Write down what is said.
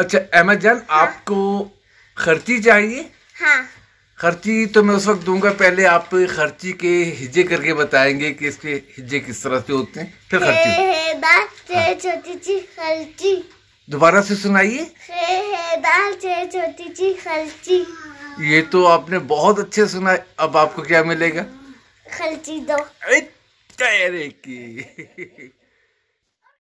अच्छा अमेजन हाँ। आपको खर्ची चाहिए हाँ। खर्ची तो मैं उस वक्त दूंगा पहले आप खर्ची के हिज्जे करके बताएंगे कि इसके हिज्जे किस तरह से होते हैं फिर खर्ची हाँ। छोटी खर्ची दोबारा से सुनाइए छोटी खर्ची ये तो आपने बहुत अच्छे सुना अब आपको क्या मिलेगा खर्ची दो की